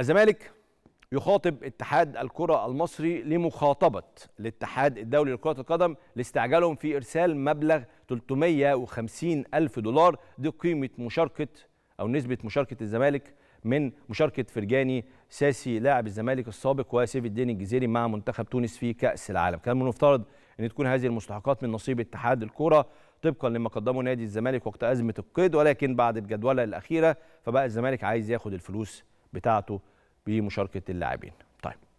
الزمالك يخاطب اتحاد الكرة المصري لمخاطبة الاتحاد الدولي لكرة القدم لاستعجالهم في إرسال مبلغ 350 ألف دولار دي قيمة مشاركة أو نسبة مشاركة الزمالك من مشاركة فرجاني ساسي لاعب الزمالك السابق وسيف الدين الجزيري مع منتخب تونس في كأس العالم كان من المفترض أن تكون هذه المستحقات من نصيب اتحاد الكرة طبقا لما قدمه نادي الزمالك وقت أزمة القيد ولكن بعد الجدولة الأخيرة فبقى الزمالك عايز ياخد الفلوس بتاعته بمشاركه اللاعبين طيب